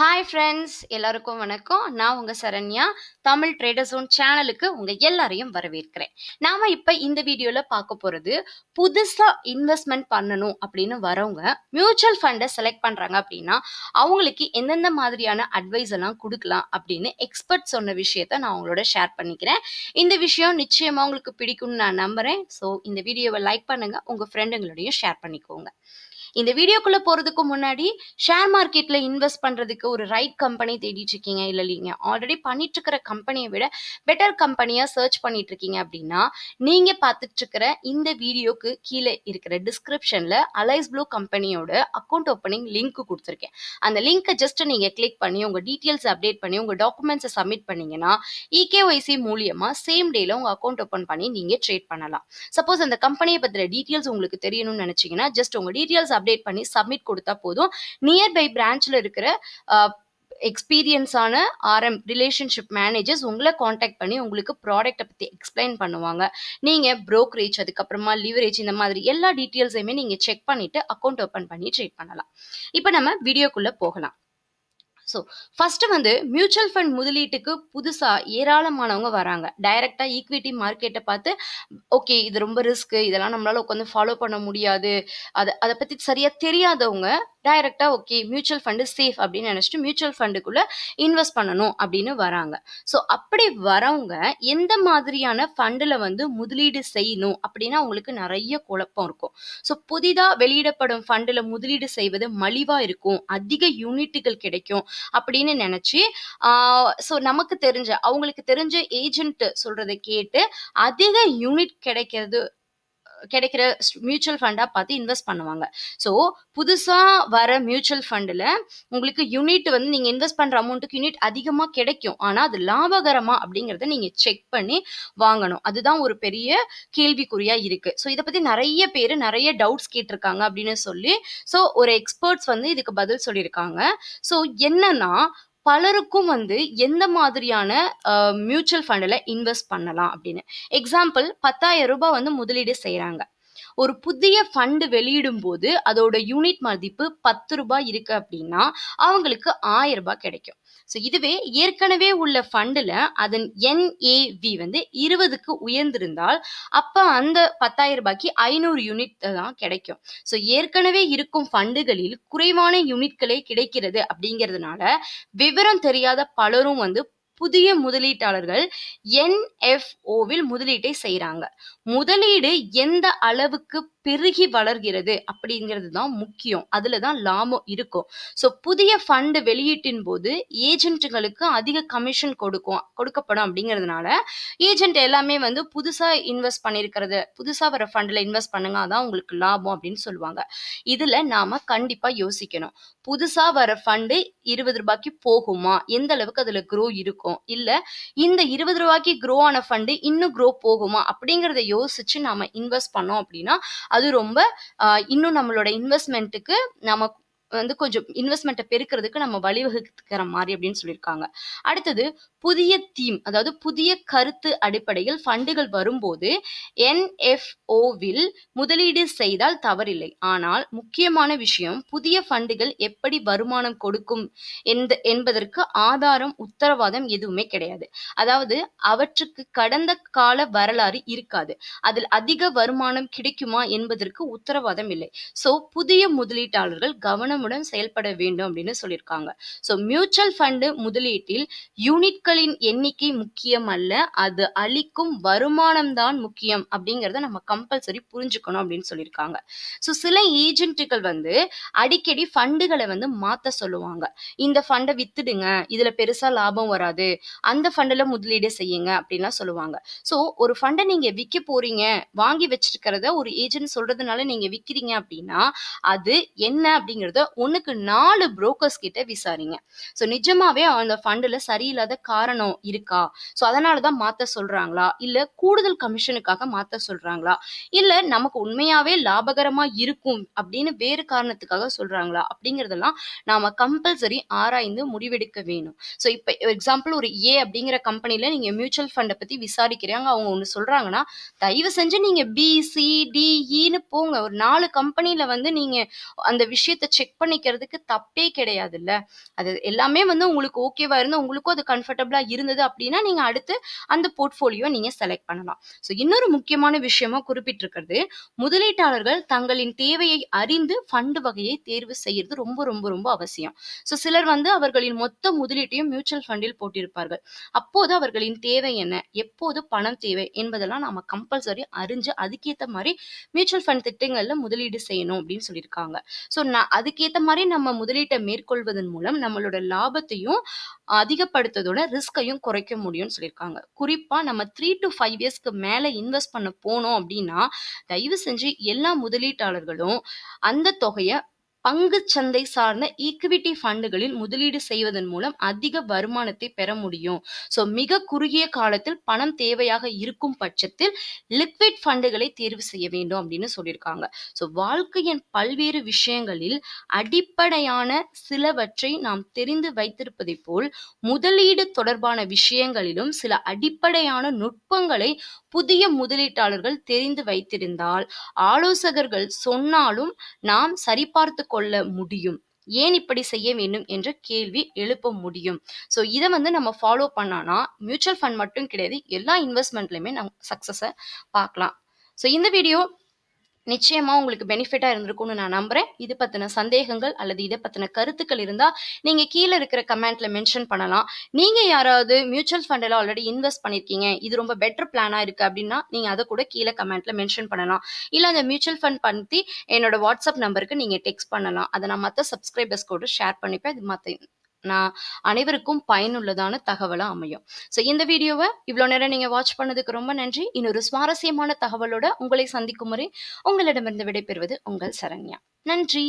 hi friends எல்லாருக்கும் வணக்கம் நான் உங்கள் சரண்யா தமிழ் ட்ரேடர்ஸ் ஓன் சேனலுக்கு உங்கள் எல்லாரையும் வரவேற்கிறேன் நாம் இப்போ இந்த வீடியோவில் பார்க்க போகிறது புதுசாக இன்வெஸ்ட்மெண்ட் பண்ணணும் அப்படின்னு வரவங்க மியூச்சுவல் ஃபண்டை செலக்ட் பண்ணுறாங்க அப்படின்னா அவங்களுக்கு எந்தெந்த மாதிரியான அட்வைஸ் எல்லாம் கொடுக்கலாம் அப்படின்னு எக்ஸ்பர்ட் சொன்ன விஷயத்த நான் அவங்களோட ஷேர் பண்ணிக்கிறேன் இந்த விஷயம் நிச்சயமாக உங்களுக்கு பிடிக்கும்னு நான் நம்புகிறேன் ஸோ இந்த வீடியோவை லைக் பண்ணுங்கள் உங்கள் ஃப்ரெண்டுங்களோடையும் ஷேர் பண்ணிக்கோங்க இந்த வீடியோக்குள்ள போறதுக்கு முன்னாடி ஷேர் மார்க்கெட்ல இன்வெஸ்ட் பண்றதுக்கு ஒரு ரைட் கம்பெனி தேடிட்டு இருக்கீங்க இல்ல நீங்க ஆல்ரெடி பண்ணிட்டு இருக்கிற கம்பெனியை விட பெட்டர் கம்பெனியா சர்ச் பண்ணிட்டு இருக்கீங்க அப்படின்னா நீங்க பார்த்துட்டு இருக்கிற இந்த வீடியோக்கு கீழே இருக்கிற டிஸ்கிரிப்ஷன்ல அலைஸ் ப்ளூ கம்பெனியோட அக்கௌண்ட் ஓப்பனிங் லிங்க் கொடுத்துருக்கேன் அந்த லிங்கை ஜஸ்ட் நீங்க கிளிக் பண்ணி உங்க டீட்டெயில்ஸ் அப்டேட் பண்ணி உங்க டாக்குமெண்ட்ஸை சப்மிட் பண்ணீங்கன்னா இகேஒய்சி e மூலியமா சேம் டேல உங்க அக்கௌண்ட் ஓப்பன் பண்ணி நீங்க ட்ரேட் பண்ணலாம் சப்போஸ் அந்த கம்பெனியை பத்திர டீட்டெயில்ஸ் உங்களுக்கு தெரியணும்னு நினைச்சீங்கன்னா ஜஸ்ட் உங்க டீட்டெயில்ஸ் அப்டேட் பண்ணி சப்மிட் கொடுத்தா போதும் நியர்பை பிரான்ச்சில் இருக்கிற எக்ஸ்பீரியன்ஸான ஆர்எம் ரிலேஷன்ஷிப் மேனேஜர்ஸ் உங்களை காண்டாக்ட் பண்ணி உங்களுக்கு ப்ராடக்ட்டை பற்றி எக்ஸ்பிளைன் பண்ணுவாங்க நீங்கள் ப்ரோக்ரேஜ் அதுக்கப்புறமா லிவரேஜ் இந்த மாதிரி எல்லா டீட்டெயில்ஸையுமே நீங்கள் செக் பண்ணிவிட்டு அக்கௌண்ட் ஓப்பன் பண்ணி ட்ரேட் பண்ணலாம் இப்போ நம்ம வீடியோக்குள்ளே போகலாம் ஸோ ஃபஸ்ட்டு வந்து மியூச்சுவல் ஃபண்ட் முதலீட்டுக்கு புதுசாக ஏராளமானவங்க வராங்க டைரெக்டாக ஈக்விட்டி மார்க்கெட்டை பார்த்து ஓகே இது ரொம்ப ரிஸ்க்கு இதெல்லாம் நம்மளால உட்காந்து ஃபாலோ பண்ண முடியாது அதை அதை பற்றி சரியாக தெரியாதவங்க டைரெக்டாக ஓகே மியூச்சுவல் ஃபண்டு சேஃப் அப்படின்னு நினச்சிட்டு மியூச்சுவல் ஃபண்டுக்குள்ளே இன்வெஸ்ட் பண்ணணும் அப்படின்னு வராங்க ஸோ அப்படி வரவங்க எந்த மாதிரியான ஃபண்டில் வந்து முதலீடு செய்யணும் அப்படின்னா அவங்களுக்கு நிறைய குழப்பம் இருக்கும் ஸோ புதிதாக வெளியிடப்படும் ஃபண்டில் முதலீடு செய்வது மலிவாக இருக்கும் அதிக யூனிட்டுகள் கிடைக்கும் அப்படின்னு நினைச்சு ஸோ நமக்கு தெரிஞ்ச அவங்களுக்கு தெரிஞ்ச ஏஜென்ட் சொல்றதை கேட்டு அதிக யூனிட் கிடைக்கிறது கிடைக்கிற மியூச்சுவல் ஃபண்டாக பார்த்து இன்வெஸ்ட் பண்ணுவாங்க ஸோ புதுசாக வர மியூச்சுவல் ஃபண்டில் உங்களுக்கு யூனிட் வந்து நீங்கள் இன்வெஸ்ட் பண்ணுற அமௌண்ட்டுக்கு யூனிட் அதிகமாக கிடைக்கும் ஆனால் அது லாபகரமா அப்படிங்கிறத நீங்கள் செக் பண்ணி வாங்கணும் அதுதான் ஒரு பெரிய கேள்விக்குறியாக இருக்குது ஸோ இதை பற்றி நிறைய பேர் நிறைய டவுட்ஸ் கேட்டிருக்காங்க அப்படின்னு சொல்லி ஸோ ஒரு எக்ஸ்பர்ட்ஸ் வந்து இதுக்கு பதில் சொல்லியிருக்காங்க ஸோ என்னன்னா பலருக்கும் வந்து எந்த மாதிரியான மியூச்சுவல் ஃபண்டில் இன்வெஸ்ட் பண்ணலாம் அப்படின்னு எக்ஸாம்பிள் பத்தாயிரம் ரூபாய் வந்து முதலீடு செய்கிறாங்க ஒரு புதிய ஃபண்டு வெளியிடும் போது அதோட யூனிட் மதிப்பு பத்து ரூபாய் இருக்குது அப்படின்னா அவங்களுக்கு ஆயிரம் ரூபாய் கிடைக்கும் ஸோ இதுவே ஏற்கனவே உள்ள ஃபண்டில் அதன் என்ஏவி வந்து இருபதுக்கு உயர்ந்திருந்தால் அப்போ அந்த பத்தாயிரம் ரூபாய்க்கு ஐநூறு யூனிட் தான் கிடைக்கும் ஸோ ஏற்கனவே இருக்கும் ஃபண்டுகளில் குறைவான யூனிட்களே கிடைக்கிறது அப்படிங்கிறதுனால விவரம் தெரியாத பலரும் வந்து புதிய முதலீட்டாளர்கள் என்எஃப்ஓவில் முதலீட்டை செய்கிறாங்க முதலீடு எந்த அளவுக்கு பெருகி வளர்கிறது அப்படிங்கிறது தான் முக்கியம் அதில் தான் லாபம் இருக்கும் ஸோ புதிய ஃபண்டு வெளியீட்டின் போது ஏஜென்ட்டுகளுக்கு அதிக கமிஷன் கொடுக்கும் கொடுக்கப்படும் அப்படிங்கிறதுனால ஏஜென்ட் எல்லாமே வந்து புதுசாக இன்வெஸ்ட் பண்ணியிருக்கிறது புதுசாக வர ஃபண்டில் இன்வெஸ்ட் பண்ணுங்க அதான் உங்களுக்கு லாபம் அப்படின்னு சொல்லுவாங்க இதில் நாம் கண்டிப்பாக யோசிக்கணும் புதுசாக வர ஃபண்டு இருபது ரூபாய்க்கு போகுமா எந்த அளவுக்கு அதில் க்ரோ இருக்கும் இல்லை இந்த இருபது ரூபாய்க்கு க்ரோ ஆன ஃபண்டு இன்னும் க்ரோ போகுமா அப்படிங்கிறத யோசிச்சு நாம் இன்வெஸ்ட் பண்ணோம் அப்படின்னா அது ரொம்ப இன்னும் நம்மளோட இன்வெஸ்ட்மெண்ட்டுக்கு நமக்கு வந்து கொஞ்சம் இன்வெஸ்ட்மெண்ட்டை பெருக்கிறதுக்கு நம்ம வழிவகுக்கிற மாதிரி அப்படின்னு சொல்லியிருக்காங்க அடுத்தது புதிய தீம் அதாவது புதிய கருத்து அடிப்படையில் ஃபண்டுகள் வரும்போது என்எஃப்ஓவில் முதலீடு செய்தால் தவறில்லை ஆனால் முக்கியமான விஷயம் புதிய ஃபண்டுகள் எப்படி வருமானம் கொடுக்கும் எந்த என்பதற்கு ஆதாரம் உத்தரவாதம் எதுவுமே கிடையாது அதாவது அவற்றுக்கு கடந்த கால வரலாறு இருக்காது அதில் அதிக வருமானம் கிடைக்குமா என்பதற்கு உத்தரவாதம் இல்லை ஸோ புதிய முதலீட்டாளர்கள் கவனம் கவனமுடன் செயல்பட வேண்டும் அப்படின்னு சொல்லியிருக்காங்க ஸோ மியூச்சுவல் ஃபண்டு முதலீட்டில் யூனிட்களின் எண்ணிக்கை முக்கியம் அல்ல அது அளிக்கும் வருமானம் தான் முக்கியம் அப்படிங்கிறத நம்ம கம்பல்சரி புரிஞ்சுக்கணும் அப்படின்னு சொல்லியிருக்காங்க ஸோ சில ஏஜென்ட்டுகள் வந்து அடிக்கடி ஃபண்டுகளை வந்து மாற்ற சொல்லுவாங்க இந்த ஃபண்டை வித்துடுங்க இதுல பெருசா லாபம் வராது அந்த ஃபண்டில் முதலீடு செய்யுங்க அப்படின்லாம் சொல்லுவாங்க ஸோ ஒரு ஃபண்டை நீங்க விற்க போறீங்க வாங்கி வச்சிருக்கிறத ஒரு ஏஜென்ட் சொல்றதுனால நீங்க விற்கிறீங்க அப்படின்னா அது என்ன அப்படிங்கிறத ஒன்றுக்கு நாலு புரோக்கர்ஸ் கிட்ட விசாரிங்க ஸோ நிஜமாவே அந்த ஃபண்டில் சரியில்லாத காரணம் இருக்கா ஸோ அதனால தான் மாற்ற சொல்கிறாங்களா இல்லை கூடுதல் கமிஷனுக்காக மாற்ற சொல்கிறாங்களா இல்லை நமக்கு உண்மையாகவே லாபகரமாக இருக்கும் அப்படின்னு வேறு காரணத்துக்காக சொல்கிறாங்களா அப்படிங்கிறதெல்லாம் நாம் கம்பல்சரி ஆராய்ந்து முடிவெடுக்க வேணும் ஸோ இப்போ எக்ஸாம்பிள் ஒரு ஏ அப்படிங்கிற கம்பெனியில் நீங்கள் மியூச்சுவல் ஃபண்டை பற்றி விசாரிக்கிறாங்க அவங்க ஒன்று சொல்கிறாங்கன்னா தயவு செஞ்சு நீங்கள் பிசிடிஇன்னு e போங்க ஒரு நாலு கம்பெனியில் வந்து நீங்கள் அந்த விஷயத்தை செக் பண்ணிக்கிறதுக்கு தப்பே கிடையாதுல்ல அது எல்லாமே வந்து உங்களுக்கு ஓகேவா இருந்து உங்களுக்கும் அது கம்ஃபர்டபுளா இருந்தது அப்படின்னா நீங்க அடுத்து அந்த போர்ட்ஃபோலியோ நீங்க செலக்ட் பண்ணலாம் ஸோ இன்னொரு முக்கியமான விஷயமா குறிப்பிட்டிருக்கிறது முதலீட்டாளர்கள் தங்களின் தேவையை அறிந்து ஃபண்டு வகையை தேர்வு செய்யறது ரொம்ப ரொம்ப ரொம்ப அவசியம் ஸோ சிலர் வந்து அவர்களின் மொத்த முதலீட்டையும் மியூச்சுவல் ஃபண்டில் போட்டிருப்பார்கள் அப்போது அவர்களின் தேவை என்ன எப்போது பணம் தேவை என்பதெல்லாம் நம்ம கம்பல்சரி அறிஞ்சு அதுக்கேற்ற மாதிரி மியூச்சுவல் ஃபண்ட் திட்டங்களில் முதலீடு செய்யணும் அப்படின்னு சொல்லியிருக்காங்க ஸோ நான் அதுக்கே அதுக்கேற்ற மாதிரி நம்ம முதலீட்டை மேற்கொள்வதன் மூலம் நம்மளோட லாபத்தையும் அதிகப்படுத்ததோட ரிஸ்கையும் குறைக்க முடியும்னு சொல்லியிருக்காங்க குறிப்பாக நம்ம த்ரீ டு ஃபைவ் இயர்ஸ்க்கு மேலே இன்வெஸ்ட் பண்ண போனோம் அப்படின்னா தயவு செஞ்சு எல்லா முதலீட்டாளர்களும் அந்த தொகையை பங்கு சந்தை சார்ந்த ஈக்விட்டி ஃபண்டுகளில் முதலீடு செய்வதன் மூலம் அதிக வருமானத்தை பெற முடியும் ஸோ மிக குறுகிய காலத்தில் பணம் தேவையாக இருக்கும் பட்சத்தில் லிக்விட் ஃபண்டுகளை தேர்வு செய்ய வேண்டும் அப்படின்னு சொல்லியிருக்காங்க ஸோ வாழ்க்கையின் பல்வேறு விஷயங்களில் அடிப்படையான சிலவற்றை நாம் தெரிந்து வைத்திருப்பதை போல் முதலீடு தொடர்பான விஷயங்களிலும் சில அடிப்படையான நுட்பங்களை புதிய முதலீட்டாளர்கள் தெரிந்து வைத்திருந்தால் ஆலோசகர்கள் சொன்னாலும் நாம் சரிபார்த்து கொள்ள முடியும் ஏன் இப்படி செய்ய வேண்டும் என்ற கேள்வி எழுப்ப முடியும் ஸோ இதை வந்து நம்ம ஃபாலோ பண்ணோம்னா மியூச்சுவல் ஃபண்ட் மட்டும் கிடையாது எல்லா இன்வெஸ்ட்மெண்ட்லையுமே நம்ம சக்ஸஸை பார்க்கலாம் ஸோ இந்த வீடியோ நிச்சயமாக உங்களுக்கு பெனிஃபிட்டாக இருந்திருக்கும்னு நான் நம்புகிறேன் இது பற்றின சந்தேகங்கள் அல்லது இதை பற்றின கருத்துக்கள் இருந்தால் நீங்கள் கீழே இருக்கிற கமெண்ட்டில் மென்ஷன் பண்ணலாம் நீங்கள் யாராவது மியூச்சுவல் ஃபண்டில் ஆல்ரெடி இன்வெஸ்ட் பண்ணியிருக்கீங்க இது ரொம்ப பெட்டர் பிளானாக இருக்குது அப்படின்னா நீங்கள் அதை கூட கீழே கமெண்ட்டில் மென்ஷன் பண்ணலாம் இல்லை அந்த மியூச்சுவல் ஃபண்ட் பற்றி என்னோட வாட்ஸ்அப் நம்பருக்கு நீங்கள் டெக்ஸ்ட் பண்ணலாம் அதை நான் மற்ற சப்ஸ்கிரைபர்ஸ் கூட ஷேர் பண்ணிப்பேன் இது மற்ற நான் அனைவருக்கும் பயனுள்ளதான தகவலாக அமையும் ஸோ இந்த வீடியோவை இவ்வளோ நேரம் நீங்கள் வாட்ச் பண்ணதுக்கு ரொம்ப நன்றி இன்னொரு சுவாரஸ்யமான தகவலோட உங்களை சந்திக்கும் முறை உங்களிடமிருந்து விடைபெறுவது உங்கள் சரண்யா நன்றி